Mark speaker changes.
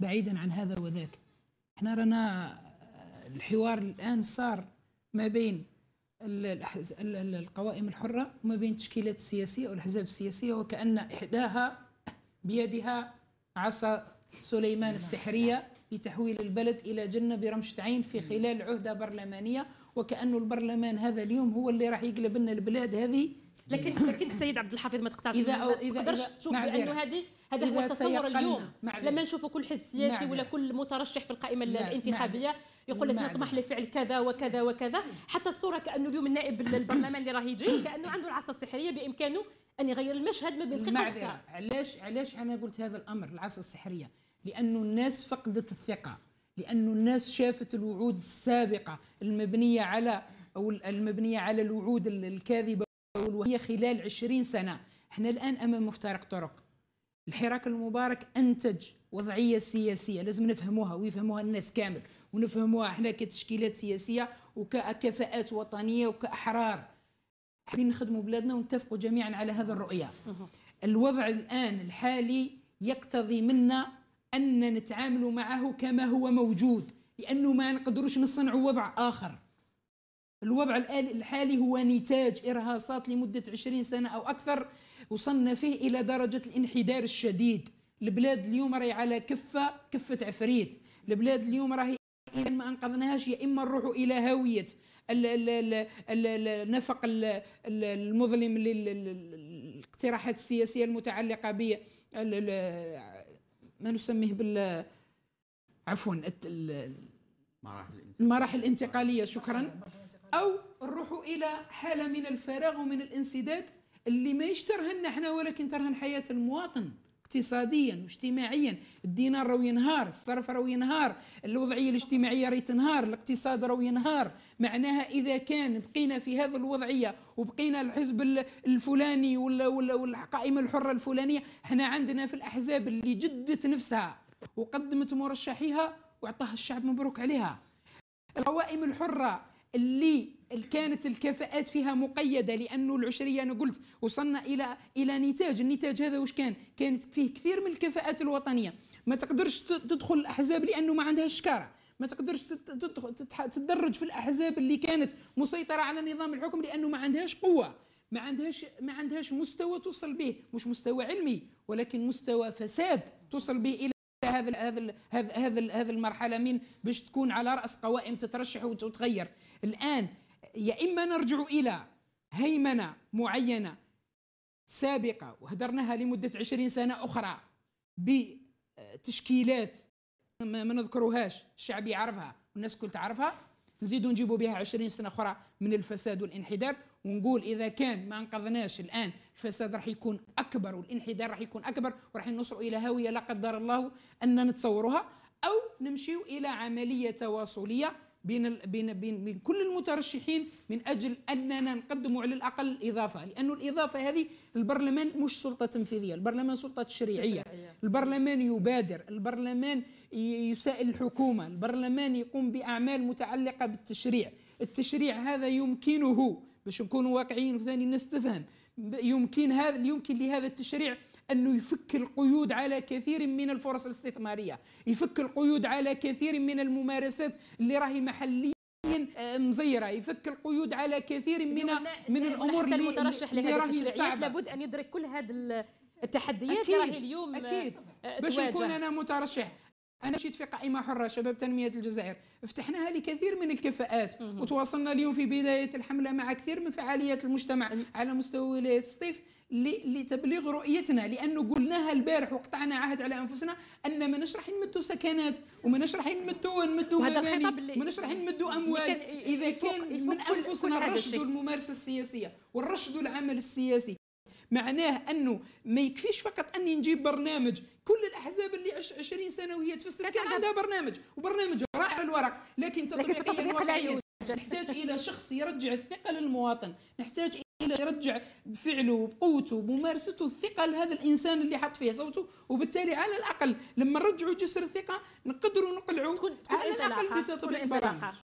Speaker 1: بعيدا عن هذا وذاك احنا رانا آه، الحوار الان صار ما بين القوائم الحرة وما بين التشكيلات السياسية والأحزاب السياسية وكأن إحداها بيدها عصا سليمان السحرية لتحويل البلد إلى جنة برمشة عين في خلال عهدة برلمانية وكأن البرلمان هذا اليوم هو اللي راح يقلب لنا البلاد هذه لكن لكن السيد عبد الحفيظ ما تقدرش اذا أو إذا تقدرش تشوف بانه هذه هذا هو التصور اليوم لما نشوفوا كل حزب سياسي ولا كل مترشح في القائمه الانتخابيه يقول لك نطمح لفعل كذا وكذا وكذا حتى الصوره كانه اليوم النائب البرلمان اللي راه يجي كانه عنده العصا السحريه بامكانه ان يغير المشهد ما بين معذره علاش علاش انا قلت هذا الامر العصا السحريه لانه الناس فقدت الثقه لانه الناس شافت الوعود السابقه المبنيه على او المبنيه على الوعود الكاذبه وهي خلال عشرين سنة احنا الآن أمام مفترق طرق الحراك المبارك أنتج وضعية سياسية لازم نفهموها ويفهموها الناس كامل ونفهموها احنا كتشكيلات سياسية وككفاءات وطنية وكأحرار حابين نخدموا بلادنا ونتفقوا جميعا على هذا الرؤية الوضع الآن الحالي يقتضي منا أن نتعامل معه كما هو موجود لأنه ما نقدروش نصنعوا وضع آخر الوضع الحالي هو نتاج إرهاصات لمدة 20 سنة أو أكثر وصلنا فيه إلى درجة الانحدار الشديد البلاد اليوم راهي على كفة كفة عفريت البلاد اليوم راهي إذا ما أنقذناهاش يا إما نروح إلى هاوية النفق المظلم للاقتراحات السياسية المتعلقة ب ما نسميه بال عفوا المراحل الانتقالية شكرا او نروحوا الى حاله من الفراغ ومن الانسداد اللي ما يشترهن احنا ولكن ترهن حياه المواطن اقتصاديا واجتماعيا الدينار راه ينهار الصرف راه ينهار الوضعيه الاجتماعيه راهي تنهار الاقتصاد راهو ينهار معناها اذا كان بقينا في هذه الوضعيه وبقينا الحزب الفلاني ولا ولا والقائمه الحره الفلانيه احنا عندنا في الاحزاب اللي جدت نفسها وقدمت مرشحيها واعطاها الشعب مبروك عليها القوائم الحره اللي كانت الكفاءات فيها مقيده لانه العشريه انا قلت وصلنا الى الى نتاج النتاج هذا وش كان كانت فيه كثير من الكفاءات الوطنيه ما تقدرش تدخل الاحزاب لانه ما عندهاش شكاره ما تقدرش تتدرج في الاحزاب اللي كانت مسيطره على نظام الحكم لانه ما عندهاش قوه ما عندهاش ما عندهاش مستوى توصل به مش مستوى علمي ولكن مستوى فساد توصل به الى هذا هذا هذا هذا المرحله من باش تكون على راس قوائم تترشح وتتغير الان يا اما نرجع الى هيمنه معينه سابقه وهدرناها لمده 20 سنه اخرى بتشكيلات ما نذكرهاش الشعب يعرفها والناس كل تعرفها نزيدوا نجيبوا بها 20 سنه اخرى من الفساد والانحدار ونقول اذا كان ما انقذناش الان الفساد راح يكون اكبر والانحدار راح يكون اكبر وراح نصعوا الى هاويه لا قدر الله ان نتصورها او نمشيو الى عمليه تواصليه بين بين بين بين كل المترشحين من اجل اننا نقدم على الاقل اضافه لانه الاضافه هذه البرلمان مش سلطه تنفيذيه البرلمان سلطه تشريعيه البرلمان يبادر البرلمان يسائل الحكومه البرلمان يقوم باعمال متعلقه بالتشريع التشريع هذا يمكنه باش نكونوا واقعيين وثاني الناس تفهم يمكن هذا يمكن لهذا التشريع أنه يفك القيود على كثير من الفرص الاستثمارية يفك القيود على كثير من الممارسات اللي راهي محلية آه، مزيره يفك القيود على كثير من نعم، من نعم، الامور اللي المترشح لهذه التشريعيات لابد ان يدرك كل هذه التحديات اللي راهي اليوم آه، اكيد باش نكون انا مترشح انا مشيت في قائمه حره شباب تنميه الجزائر فتحناها لكثير من الكفاءات وتواصلنا اليوم في بدايه الحمله مع كثير من فعاليات المجتمع على مستوى ولايه سطيف لتبليغ رؤيتنا لانه قلناها البارح وقطعنا عهد على انفسنا ان ماناش راح نمدوا سكنات وماناش راح نمدوا نمدوا مباني ماناش راح نمدوا اموال اذا كان من انفسنا نرشدوا الممارسه السياسيه ونرشدوا العمل السياسي معناه انه ما يكفيش فقط اني نجيب برنامج كل الاحزاب اللي 20 سنه وهي تفسر كان عندها برنامج وبرنامج رائع على الورق لكن تطبيقيا نحتاج الى شخص يرجع الثقه للمواطن نحتاج الى يرجع بفعله وبقوته وممارسته الثقه لهذا الانسان اللي حط فيه صوته وبالتالي على الاقل لما نرجعوا جسر الثقه نقدروا نقلعوا على الاقل بتطبيق برامج